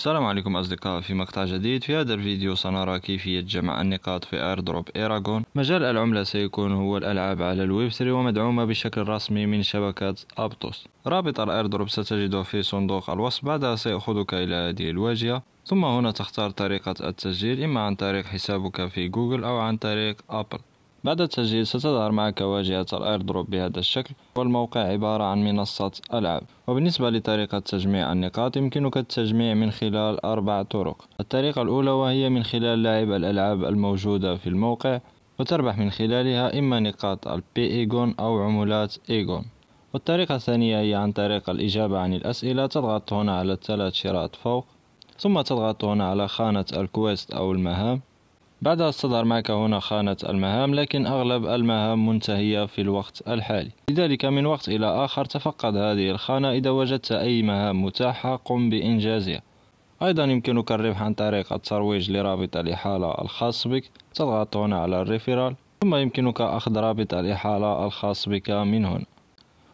السلام عليكم أصدقاء في مقطع جديد في هذا الفيديو سنرى كيفية جمع النقاط في ايردروب ايراغون مجال العملة سيكون هو الألعاب على الويب 3 ومدعومة بشكل رسمي من شبكة أبتوس رابط الايردروب ستجده في صندوق الوصف بعدها سيأخذك إلى هذه الواجهة ثم هنا تختار طريقة التسجيل إما عن طريق حسابك في جوجل أو عن طريق أبل بعد التسجيل ستظهر معك واجهة الأيردروب بهذا الشكل والموقع عبارة عن منصة ألعاب وبالنسبة لطريقة تجميع النقاط يمكنك التجميع من خلال أربع طرق الطريقة الأولى وهي من خلال لعب الألعاب الموجودة في الموقع وتربح من خلالها إما نقاط البي إيجون أو عمولات إيجون والطريقة الثانية هي عن طريق الإجابة عن الأسئلة تضغط هنا على الثلاث شرائط فوق ثم تضغط هنا على خانة الكويست أو المهام بعدها استدار معك هنا خانة المهام لكن أغلب المهام منتهية في الوقت الحالي لذلك من وقت إلى آخر تفقد هذه الخانة إذا وجدت أي مهام متاحة قم بإنجازها أيضا يمكنك الربح عن طريق الترويج لرابط الإحالة الخاص بك تضغط هنا على الريفيرال ثم يمكنك أخذ رابط الإحالة الخاص بك من هنا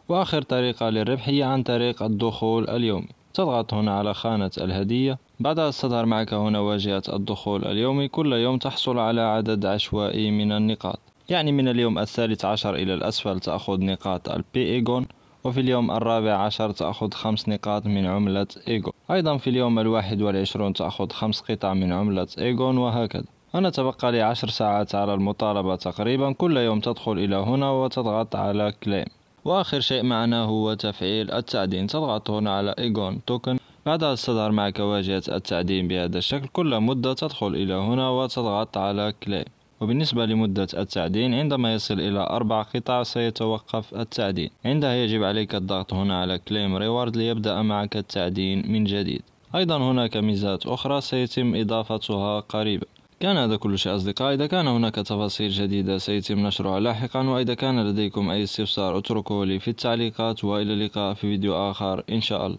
وآخر طريقة للربح هي عن طريق الدخول اليومي تضغط هنا على خانة الهدية بعدها ستظهر معك هنا واجهة الدخول اليومي كل يوم تحصل على عدد عشوائي من النقاط يعني من اليوم الثالث عشر إلى الأسفل تأخذ نقاط البي إيجون وفي اليوم الرابع عشر تأخذ خمس نقاط من عملة إيجون أيضا في اليوم الواحد والعشرون تأخذ خمس قطع من عملة إيجون وهكذا أنا تبقى لي عشر ساعات على المطالبة تقريبا كل يوم تدخل إلى هنا وتضغط على كليم وآخر شيء معنا هو تفعيل التعدين تضغط هنا على ايجون توكن بعدها تظهر معك واجهة التعدين بهذا الشكل كل مدة تدخل إلى هنا وتضغط على كليم وبالنسبة لمدة التعدين عندما يصل إلى أربع قطع سيتوقف التعدين عندها يجب عليك الضغط هنا على كليم ريورد ليبدأ معك التعدين من جديد أيضا هناك ميزات أخرى سيتم إضافتها قريبا كان هذا كل شيء أصدقائي إذا كان هناك تفاصيل جديدة سيتم نشرها لاحقا وإذا كان لديكم أي استفسار اتركوه لي في التعليقات وإلى اللقاء في فيديو آخر إن شاء الله